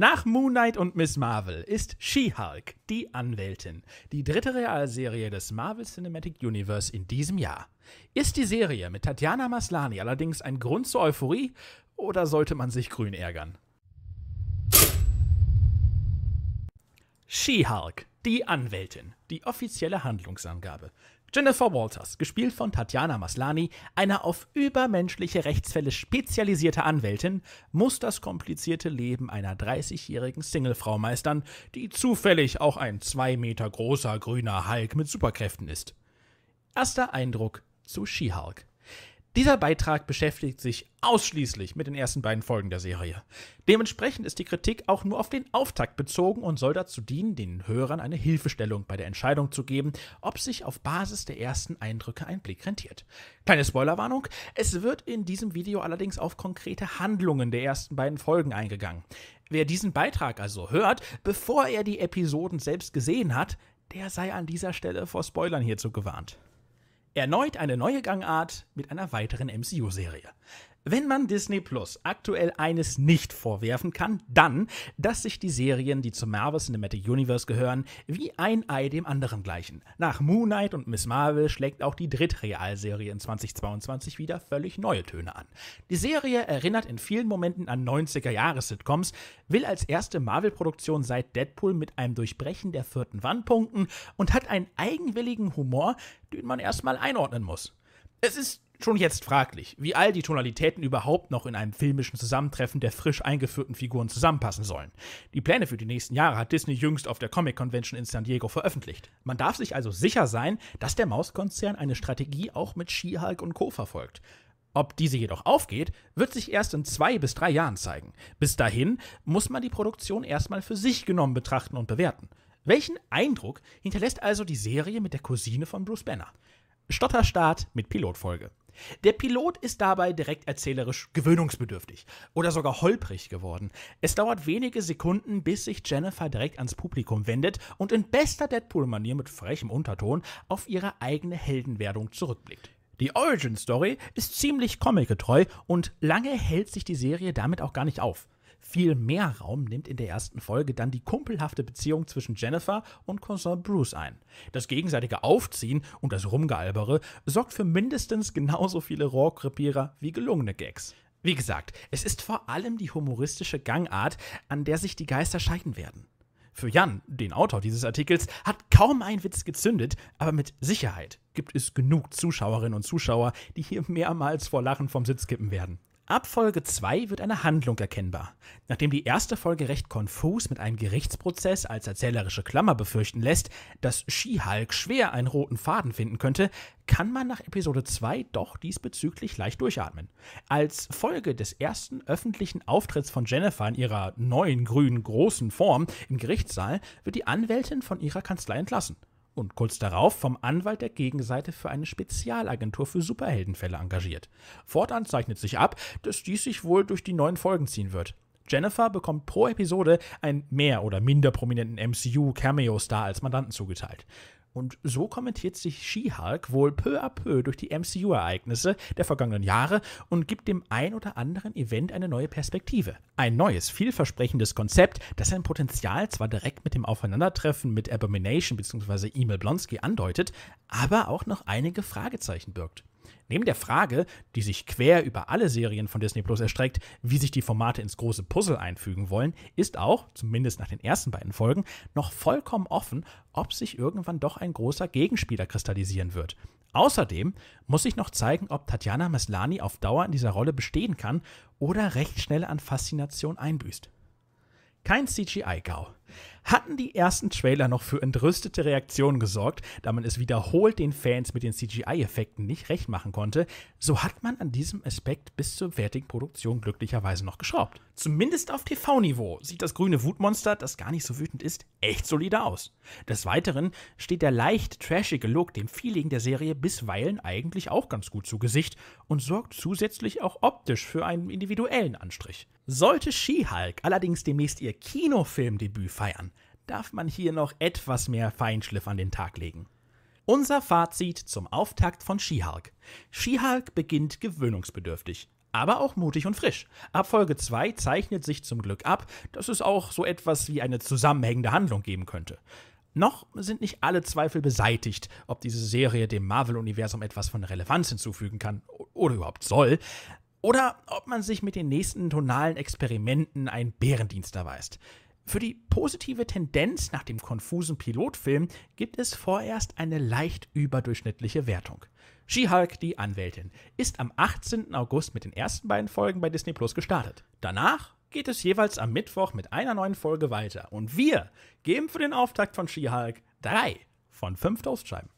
Nach Moon Knight und Miss Marvel ist She-Hulk die Anwältin, die dritte Realserie des Marvel Cinematic Universe in diesem Jahr. Ist die Serie mit Tatjana Maslani allerdings ein Grund zur Euphorie oder sollte man sich grün ärgern? She-Hulk, die Anwältin, die offizielle Handlungsangabe. Jennifer Walters, gespielt von Tatjana Maslani, einer auf übermenschliche Rechtsfälle spezialisierte Anwältin, muss das komplizierte Leben einer 30-jährigen Singlefrau meistern, die zufällig auch ein zwei Meter großer grüner Hulk mit Superkräften ist. Erster Eindruck zu She-Hulk. Dieser Beitrag beschäftigt sich ausschließlich mit den ersten beiden Folgen der Serie. Dementsprechend ist die Kritik auch nur auf den Auftakt bezogen und soll dazu dienen, den Hörern eine Hilfestellung bei der Entscheidung zu geben, ob sich auf Basis der ersten Eindrücke ein Blick rentiert. Kleine Spoilerwarnung, es wird in diesem Video allerdings auf konkrete Handlungen der ersten beiden Folgen eingegangen. Wer diesen Beitrag also hört, bevor er die Episoden selbst gesehen hat, der sei an dieser Stelle vor Spoilern hierzu gewarnt. Erneut eine neue Gangart mit einer weiteren MCU-Serie. Wenn man Disney Plus aktuell eines nicht vorwerfen kann, dann, dass sich die Serien, die zum Marvel Cinematic Universe gehören, wie ein Ei dem anderen gleichen. Nach Moon Knight und Miss Marvel schlägt auch die Drittrealserie in 2022 wieder völlig neue Töne an. Die Serie erinnert in vielen Momenten an 90er-Jahres-Sitcoms, will als erste Marvel-Produktion seit Deadpool mit einem Durchbrechen der vierten Wand punkten und hat einen eigenwilligen Humor, den man erstmal einordnen muss. Es ist schon jetzt fraglich, wie all die Tonalitäten überhaupt noch in einem filmischen Zusammentreffen der frisch eingeführten Figuren zusammenpassen sollen. Die Pläne für die nächsten Jahre hat Disney jüngst auf der Comic Convention in San Diego veröffentlicht. Man darf sich also sicher sein, dass der Mauskonzern eine Strategie auch mit She-Hulk und Co. verfolgt. Ob diese jedoch aufgeht, wird sich erst in zwei bis drei Jahren zeigen. Bis dahin muss man die Produktion erstmal für sich genommen betrachten und bewerten. Welchen Eindruck hinterlässt also die Serie mit der Cousine von Bruce Banner? Stotterstart mit Pilotfolge. Der Pilot ist dabei direkt erzählerisch gewöhnungsbedürftig oder sogar holprig geworden. Es dauert wenige Sekunden, bis sich Jennifer direkt ans Publikum wendet und in bester Deadpool-Manier mit frechem Unterton auf ihre eigene Heldenwerdung zurückblickt. Die Origin Story ist ziemlich comicgetreu und lange hält sich die Serie damit auch gar nicht auf viel mehr Raum nimmt in der ersten Folge dann die kumpelhafte Beziehung zwischen Jennifer und Cousin Bruce ein. Das gegenseitige Aufziehen und das Rumgealbere sorgt für mindestens genauso viele Rohrkrepierer wie gelungene Gags. Wie gesagt, es ist vor allem die humoristische Gangart, an der sich die Geister scheiden werden. Für Jan, den Autor dieses Artikels, hat kaum ein Witz gezündet, aber mit Sicherheit gibt es genug Zuschauerinnen und Zuschauer, die hier mehrmals vor Lachen vom Sitz kippen werden. Ab Folge 2 wird eine Handlung erkennbar. Nachdem die erste Folge recht konfus mit einem Gerichtsprozess als erzählerische Klammer befürchten lässt, dass She-Hulk schwer einen roten Faden finden könnte, kann man nach Episode 2 doch diesbezüglich leicht durchatmen. Als Folge des ersten öffentlichen Auftritts von Jennifer in ihrer neuen grünen großen Form im Gerichtssaal wird die Anwältin von ihrer Kanzlei entlassen und kurz darauf vom Anwalt der Gegenseite für eine Spezialagentur für Superheldenfälle engagiert. Fortan zeichnet sich ab, dass dies sich wohl durch die neuen Folgen ziehen wird. Jennifer bekommt pro Episode einen mehr oder minder prominenten MCU-Cameo-Star als Mandanten zugeteilt. Und so kommentiert sich She-Hulk wohl peu à peu durch die MCU-Ereignisse der vergangenen Jahre und gibt dem ein oder anderen Event eine neue Perspektive. Ein neues, vielversprechendes Konzept, das sein Potenzial zwar direkt mit dem Aufeinandertreffen mit Abomination bzw. Emil Blonsky andeutet, aber auch noch einige Fragezeichen birgt. Neben der Frage, die sich quer über alle Serien von Disney Plus erstreckt, wie sich die Formate ins große Puzzle einfügen wollen, ist auch, zumindest nach den ersten beiden Folgen, noch vollkommen offen, ob sich irgendwann doch ein großer Gegenspieler kristallisieren wird. Außerdem muss sich noch zeigen, ob Tatjana Maslani auf Dauer in dieser Rolle bestehen kann oder recht schnell an Faszination einbüßt. Kein CGI-Gau hatten die ersten Trailer noch für entrüstete Reaktionen gesorgt, da man es wiederholt den Fans mit den CGI-Effekten nicht recht machen konnte, so hat man an diesem Aspekt bis zur fertigen Produktion glücklicherweise noch geschraubt. Zumindest auf TV-Niveau sieht das grüne Wutmonster, das gar nicht so wütend ist, echt solide aus. Des Weiteren steht der leicht trashige Look dem Feeling der Serie bisweilen eigentlich auch ganz gut zu Gesicht und sorgt zusätzlich auch optisch für einen individuellen Anstrich. Sollte She-Hulk allerdings demnächst ihr Kinofilmdebüt feiern, darf man hier noch etwas mehr Feinschliff an den Tag legen. Unser Fazit zum Auftakt von She-Hulk. She-Hulk beginnt gewöhnungsbedürftig, aber auch mutig und frisch. Ab Folge 2 zeichnet sich zum Glück ab, dass es auch so etwas wie eine zusammenhängende Handlung geben könnte. Noch sind nicht alle Zweifel beseitigt, ob diese Serie dem Marvel-Universum etwas von Relevanz hinzufügen kann oder überhaupt soll, oder ob man sich mit den nächsten tonalen Experimenten einen Bärendienst erweist. Für die positive Tendenz nach dem konfusen Pilotfilm gibt es vorerst eine leicht überdurchschnittliche Wertung. She-Hulk, die Anwältin, ist am 18. August mit den ersten beiden Folgen bei Disney Plus gestartet. Danach geht es jeweils am Mittwoch mit einer neuen Folge weiter. Und wir geben für den Auftakt von She-Hulk drei von fünf Toastscheiben.